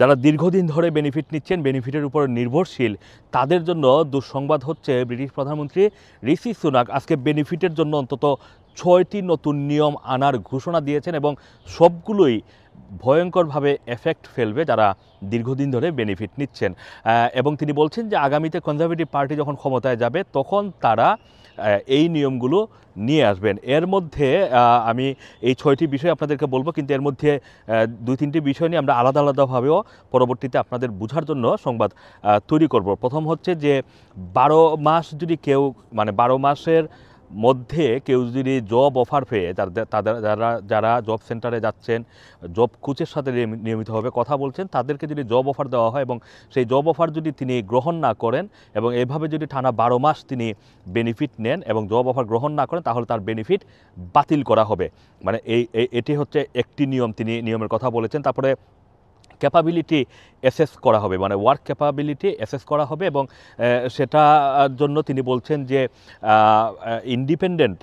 যারা দীর্ঘদিন ধরে বেনিফিট নিচ্ছেন বেনিফিটের উপর নির্ভরশীল তাদের জন্য দুঃসংবাদ হচ্ছে ব্রিটিশ প্রধানমন্ত্রী ঋষি সুনাক আজকে বেনিফিটের জন্য অন্তত ছয়টি নতুন নিয়ম আনার ঘোষণা দিয়েছেন এবং সবগুলোই ভয়ঙ্করভাবে এফেক্ট ফেলবে যারা দীর্ঘদিন ধরে বেনিফিট নিচ্ছেন এবং তিনি বলছেন যে আগামীতে কনজারভেটিভ পার্টি যখন ক্ষমতায় যাবে তখন তারা এই নিয়মগুলো নিয়ে আসবেন এর মধ্যে আমি এই ছয়টি বিষয় আপনাদেরকে বলবো কিন্তু এর মধ্যে দুই তিনটি বিষয় নিয়ে আমরা আলাদা আলাদাভাবেও পরবর্তীতে আপনাদের বোঝার জন্য সংবাদ তৈরি করব প্রথম হচ্ছে যে বারো মাস যদি কেউ মানে বারো মাসের মধ্যে কেউ যদি জব অফার পেয়ে তাদের যারা যারা জব সেন্টারে যাচ্ছেন জব কোচের সাথে নিয়মিতভাবে কথা বলছেন তাদেরকে যদি জব অফার দেওয়া হয় এবং সেই জব অফার যদি তিনি গ্রহণ না করেন এবং এভাবে যদি টানা বারো মাস তিনি বেনিফিট নেন এবং জব অফার গ্রহণ না করেন তাহলে তার বেনিফিট বাতিল করা হবে মানে এই এটি হচ্ছে একটি নিয়ম তিনি নিয়মের কথা বলেছেন তারপরে ক্যাপাবিলিটি অ্যাসেস করা হবে মানে ওয়ার্ক ক্যাপাবিলিটি অ্যাসেস করা হবে এবং সেটার জন্য তিনি বলছেন যে ইন্ডিপেন্ডেন্ট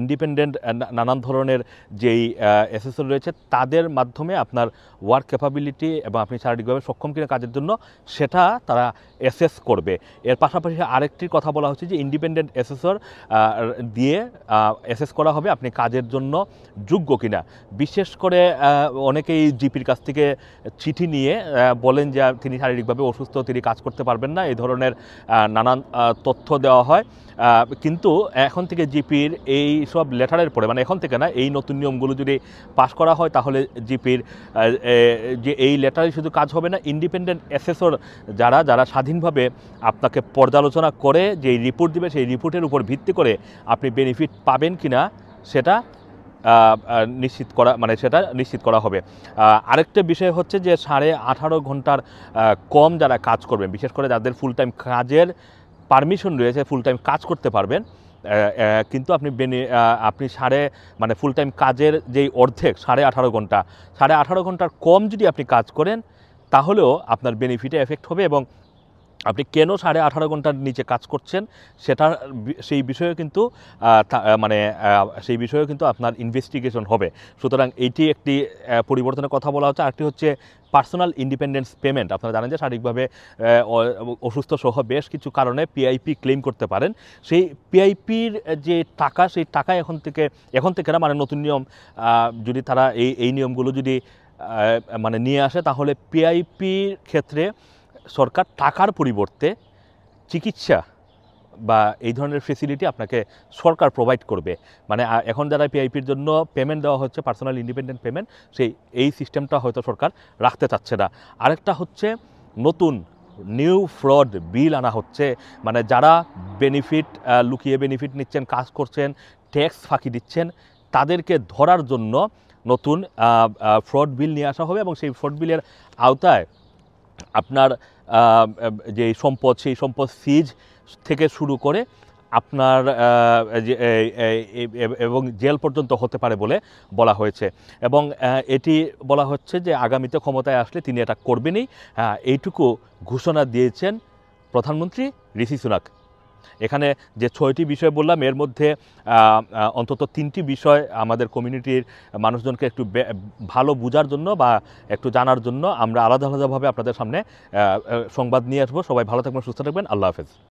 ইন্ডিপেন্ডেন্ট নানান ধরনের যেই অ্যাসেসর রয়েছে তাদের মাধ্যমে আপনার ওয়ার্ক ক্যাপাবিলিটি এবং আপনি শারীরিকভাবে সক্ষম কিনা কাজের জন্য সেটা তারা অ্যাসেস করবে এর পাশাপাশি আরেকটির কথা বলা হচ্ছে যে ইন্ডিপেন্ডেন্ট অ্যাসেসর দিয়ে অ্যাসেস করা হবে আপনি কাজের জন্য যোগ্য কিনা বিশেষ করে অনেকেই জিপির কাছ থেকে চিঠি নিয়ে বলেন যে তিনি শারীরিকভাবে অসুস্থ তিনি কাজ করতে পারবেন না এই ধরনের নানান তথ্য দেওয়া হয় কিন্তু এখন থেকে জিপির এই সব লেটারের পরে মানে এখন থেকে না এই নতুন নিয়মগুলো যদি পাশ করা হয় তাহলে জিপির যে এই লেটারে শুধু কাজ হবে না ইন্ডিপেন্ডেন্ট অ্যাসেসর যারা যারা স্বাধীনভাবে আপনাকে পর্যালোচনা করে যে রিপোর্ট দিবে সেই রিপোর্টের উপর ভিত্তি করে আপনি বেনিফিট পাবেন কি না সেটা নিশ্চিত করা মানে সেটা নিশ্চিত করা হবে আরেকটা বিষয় হচ্ছে যে সাড়ে আঠারো ঘন্টার কম যারা কাজ করবেন বিশেষ করে যাদের ফুল টাইম কাজের পারমিশন রয়েছে ফুল টাইম কাজ করতে পারবেন কিন্তু আপনি বেনি আপনি সাড়ে মানে ফুল টাইম কাজের যেই অর্ধেক সাড়ে আঠারো ঘন্টা সাড়ে আঠারো ঘন্টার কম যদি আপনি কাজ করেন তাহলেও আপনার বেনিফিটে এফেক্ট হবে এবং আপনি কেন সাড়ে আঠারো ঘন্টার নিচে কাজ করছেন সেটা সেই বিষয়ে কিন্তু মানে সেই বিষয়ে কিন্তু আপনার ইনভেস্টিগেশন হবে সুতরাং এইটি একটি পরিবর্তনের কথা বলা হচ্ছে আরেকটি হচ্ছে পার্সোনাল ইন্ডিপেন্ডেন্স পেমেন্ট আপনারা জানেন যে শারীরিকভাবে অসুস্থ সহ বেশ কিছু কারণে পিআইপি ক্লেম করতে পারেন সেই পিআইপির যে টাকা সেই টাকা এখন থেকে এখন থেকে না মানে নতুন নিয়ম যদি তারা এই এই নিয়মগুলো যদি মানে নিয়ে আসে তাহলে পিআইপির ক্ষেত্রে সরকার টাকার পরিবর্তে চিকিৎসা বা এই ধরনের ফেসিলিটি আপনাকে সরকার প্রোভাইড করবে মানে এখন যারা পিআইপির জন্য পেমেন্ট দেওয়া হচ্ছে পার্সোনাল ইন্ডিপেন্ডেন্ট পেমেন্ট সেই এই সিস্টেমটা হয়তো সরকার রাখতে চাচ্ছে না আরেকটা হচ্ছে নতুন নিউ ফ্রড বিল আনা হচ্ছে মানে যারা বেনিফিট লুকিয়ে বেনিফিট নিচ্ছেন কাজ করছেন ট্যাক্স ফাঁকি দিচ্ছেন তাদেরকে ধরার জন্য নতুন ফ্রড বিল নিয়ে আসা হবে এবং সেই ফ্রড বিলের আওতায় আপনার যে সম্পদ সেই সম্পদ সিজ থেকে শুরু করে আপনার এবং জেল পর্যন্ত হতে পারে বলে বলা হয়েছে এবং এটি বলা হচ্ছে যে আগামীতে ক্ষমতায় আসলে তিনি এটা করবেনই হ্যাঁ, এইটুকু ঘোষণা দিয়েছেন প্রধানমন্ত্রী ঋষি সুনাক এখানে যে ছয়টি বিষয় বললাম এর মধ্যে অন্তত তিনটি বিষয় আমাদের কমিউনিটির মানুষজনকে একটু ভালো বোঝার জন্য বা একটু জানার জন্য আমরা আলাদা আলাদাভাবে আপনাদের সামনে সংবাদ নিয়ে আসবো সবাই ভালো থাকবেন সুস্থ থাকবেন আল্লাহ হাফেজ